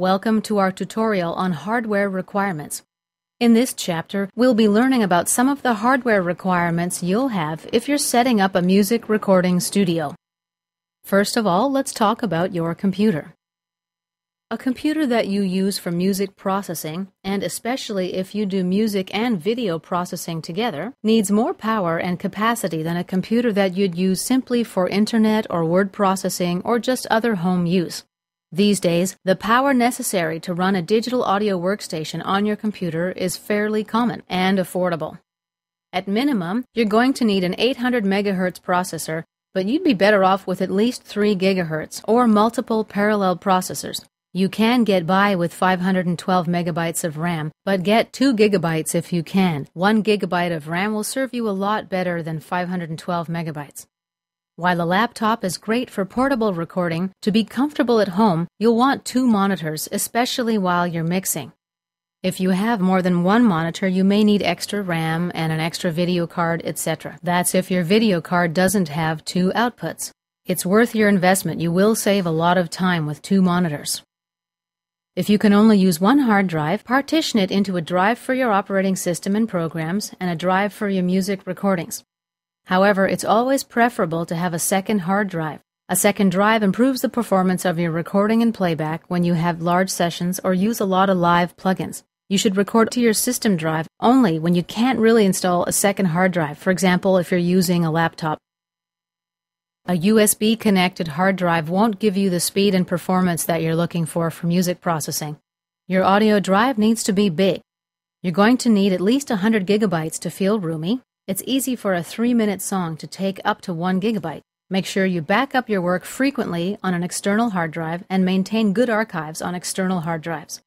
Welcome to our tutorial on hardware requirements. In this chapter, we'll be learning about some of the hardware requirements you'll have if you're setting up a music recording studio. First of all, let's talk about your computer. A computer that you use for music processing, and especially if you do music and video processing together, needs more power and capacity than a computer that you'd use simply for internet or word processing or just other home use. These days, the power necessary to run a digital audio workstation on your computer is fairly common and affordable. At minimum, you're going to need an 800 MHz processor, but you'd be better off with at least 3 GHz or multiple parallel processors. You can get by with 512 megabytes of RAM, but get 2 gigabytes if you can. 1 gigabyte of RAM will serve you a lot better than 512 megabytes. While a laptop is great for portable recording, to be comfortable at home, you'll want two monitors, especially while you're mixing. If you have more than one monitor, you may need extra RAM and an extra video card, etc. That's if your video card doesn't have two outputs. It's worth your investment. You will save a lot of time with two monitors. If you can only use one hard drive, partition it into a drive for your operating system and programs and a drive for your music recordings. However, it's always preferable to have a second hard drive. A second drive improves the performance of your recording and playback when you have large sessions or use a lot of live plugins. You should record to your system drive only when you can't really install a second hard drive, for example, if you're using a laptop. A USB connected hard drive won't give you the speed and performance that you're looking for for music processing. Your audio drive needs to be big. You're going to need at least 100 gigabytes to feel roomy, it's easy for a three minute song to take up to one gigabyte. Make sure you back up your work frequently on an external hard drive and maintain good archives on external hard drives.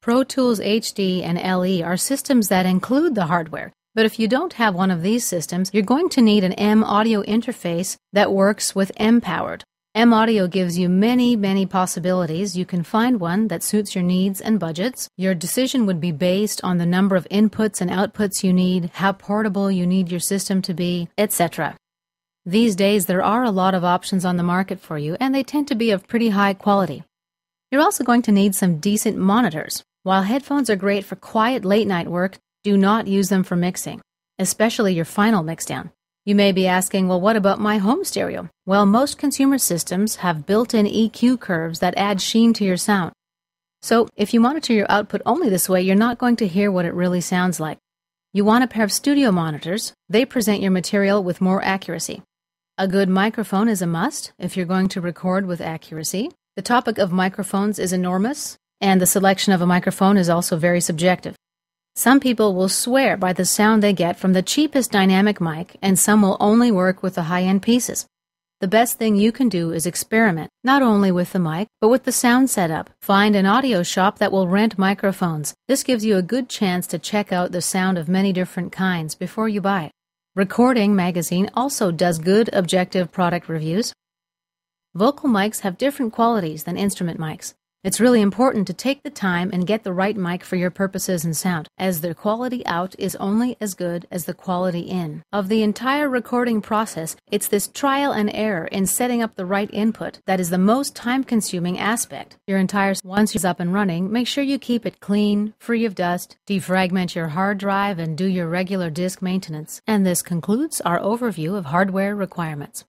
Pro Tools HD and LE are systems that include the hardware, but if you don't have one of these systems, you're going to need an M audio interface that works with M powered. M Audio gives you many, many possibilities. You can find one that suits your needs and budgets. Your decision would be based on the number of inputs and outputs you need, how portable you need your system to be, etc. These days, there are a lot of options on the market for you, and they tend to be of pretty high quality. You're also going to need some decent monitors. While headphones are great for quiet late night work, do not use them for mixing, especially your final mixdown. You may be asking, well, what about my home stereo? Well, most consumer systems have built in EQ curves that add sheen to your sound. So, if you monitor your output only this way, you're not going to hear what it really sounds like. You want a pair of studio monitors, they present your material with more accuracy. A good microphone is a must if you're going to record with accuracy. The topic of microphones is enormous, and the selection of a microphone is also very subjective. Some people will swear by the sound they get from the cheapest dynamic mic, and some will only work with the high-end pieces. The best thing you can do is experiment, not only with the mic, but with the sound setup. Find an audio shop that will rent microphones. This gives you a good chance to check out the sound of many different kinds before you buy. Recording Magazine also does good objective product reviews. Vocal mics have different qualities than instrument mics. It's really important to take the time and get the right mic for your purposes and sound, as the quality out is only as good as the quality in. Of the entire recording process, it's this trial and error in setting up the right input that is the most time consuming aspect. Your entire once it's up and running, make sure you keep it clean, free of dust, defragment your hard drive, and do your regular disk maintenance. And this concludes our overview of hardware requirements.